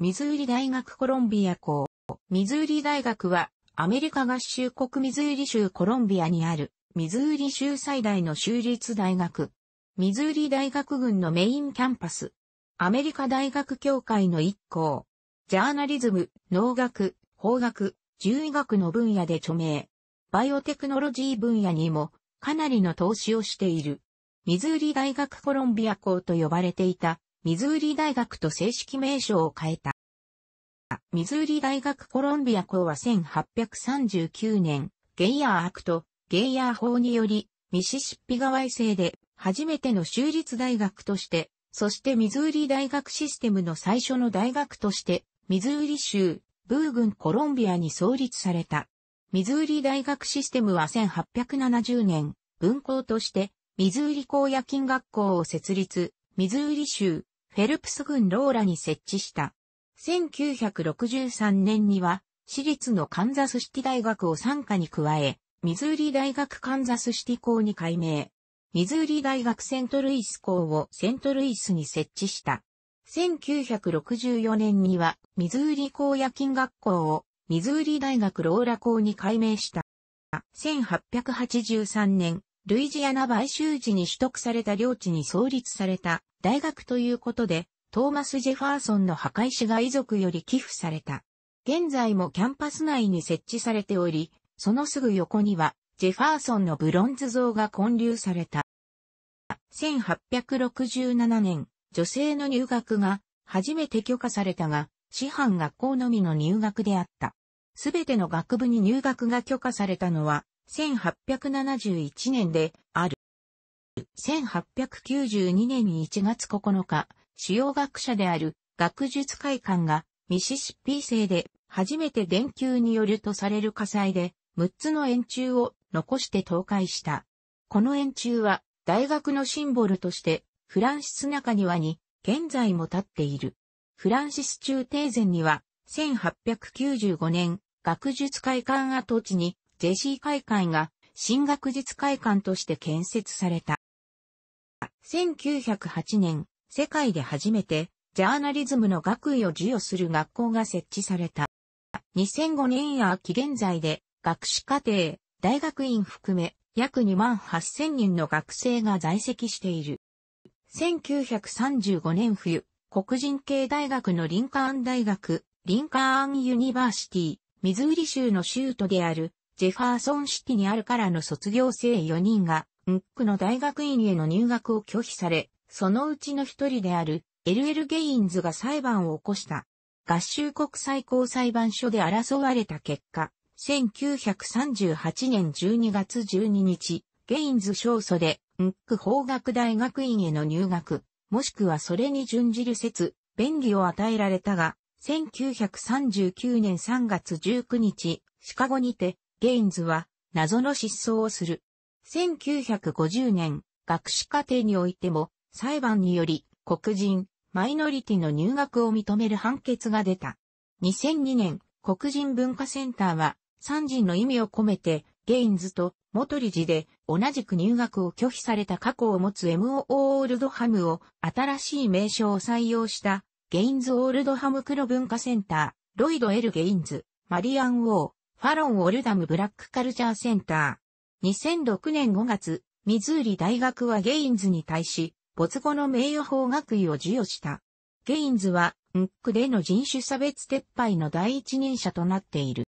ミズーリ大学コロンビア校。ミズーリ大学は、アメリカ合衆国ミズーリ州コロンビアにある、ミズーリ州最大の州立大学。ミズーリ大学軍のメインキャンパス。アメリカ大学協会の一校。ジャーナリズム、農学、法学、獣医学の分野で著名。バイオテクノロジー分野にも、かなりの投資をしている。ミズーリ大学コロンビア校と呼ばれていた、ミズーリ大学と正式名称を変えた。ミズーリ大学コロンビア校は1839年、ゲイヤーアクト、ゲイヤー法により、ミシシッピ川衛星で初めての州立大学として、そしてミズーリ大学システムの最初の大学として、ミズーリ州、ブーグンコロンビアに創立された。ミズーリ大学システムは1870年、分校として、ミズーリ公夜勤学校を設立、ミズーリ州、フェルプス郡ローラに設置した。1963年には、私立のカンザスシティ大学を参加に加え、ミズーリ大学カンザスシティ校に改名。ミズーリ大学セントルイス校をセントルイスに設置した。1964年には、ミズーリ校夜勤学校をミズーリ大学ローラ校に改名した。1883年、ルイジアナ買収時に取得された領地に創立された大学ということで、トーマス・ジェファーソンの墓石が遺族より寄付された。現在もキャンパス内に設置されており、そのすぐ横には、ジェファーソンのブロンズ像が建立された。1867年、女性の入学が初めて許可されたが、師範学校のみの入学であった。すべての学部に入学が許可されたのは、1871年である。1892年に1月9日、主要学者である学術会館がミシシッピー製で初めて電球によるとされる火災で6つの円柱を残して倒壊した。この円柱は大学のシンボルとしてフランシス中庭に現在も立っている。フランシス中庭前には1895年学術会館跡地にジェシー会館が新学術会館として建設された。1908年、世界で初めてジャーナリズムの学位を授与する学校が設置された。2005年や期現在で学士課程、大学院含め約2万8000人の学生が在籍している。1935年冬、黒人系大学のリンカーン大学、リンカーンユニバーシティ、ミズーリ州の州都であるジェファーソンシティにあるからの卒業生4人が、ムックの大学院への入学を拒否され、そのうちの一人である、エルエル・ゲインズが裁判を起こした。合衆国最高裁判所で争われた結果、1938年12月12日、ゲインズ勝訴で、ムック法学大学院への入学、もしくはそれに準じる説、便宜を与えられたが、1939年3月19日、シカゴにて、ゲインズは謎の失踪をする。1950年、学士課程においても裁判により黒人、マイノリティの入学を認める判決が出た。2002年、黒人文化センターは3人の意味を込めてゲインズと元理事で同じく入学を拒否された過去を持つ M.O. オールドハムを新しい名称を採用したゲインズオールドハム黒文化センター、ロイド・エル・ゲインズ、マリアン・ウォー、ファロン・オルダム・ブラック・カルチャー・センター。2006年5月、ミズーリ大学はゲインズに対し、没後の名誉法学位を授与した。ゲインズは、ムックでの人種差別撤廃の第一人者となっている。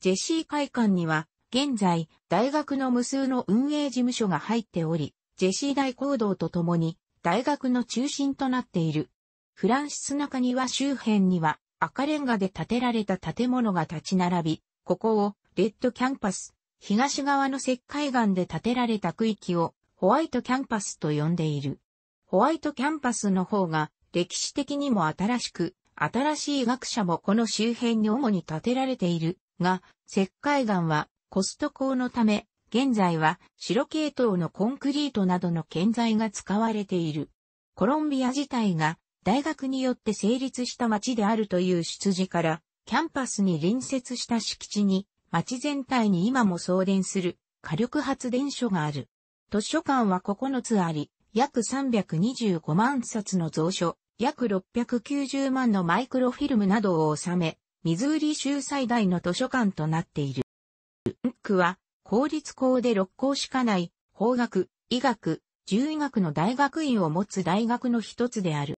ジェシー会館には、現在、大学の無数の運営事務所が入っており、ジェシー大講堂とともに、大学の中心となっている。フランシス中庭周辺には、赤レンガで建てられた建物が立ち並び、ここをレッドキャンパス、東側の石灰岩で建てられた区域をホワイトキャンパスと呼んでいる。ホワイトキャンパスの方が歴史的にも新しく、新しい学者もこの周辺に主に建てられているが、石灰岩はコスト高のため、現在は白系統のコンクリートなどの建材が使われている。コロンビア自体が大学によって成立した町であるという出自から、キャンパスに隣接した敷地に、町全体に今も送電する火力発電所がある。図書館は9つあり、約325万冊の蔵書、約690万のマイクロフィルムなどを収め、ミズーリ州最大の図書館となっている。ンクは、公立校で6校しかない、法学、医学、獣医学の大学院を持つ大学の一つである。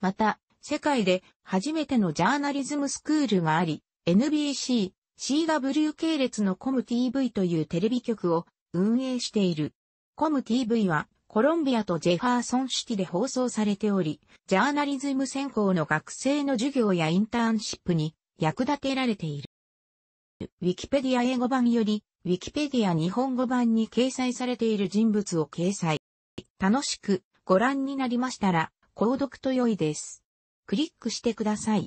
また、世界で初めてのジャーナリズムスクールがあり、NBC、CW 系列のコム TV というテレビ局を運営している。コム TV はコロンビアとジェファーソンシティで放送されており、ジャーナリズム専攻の学生の授業やインターンシップに役立てられている。ウィキペディア英語版より、ウィキペディア日本語版に掲載されている人物を掲載。楽しくご覧になりましたら、購読と良いです。クリックしてください。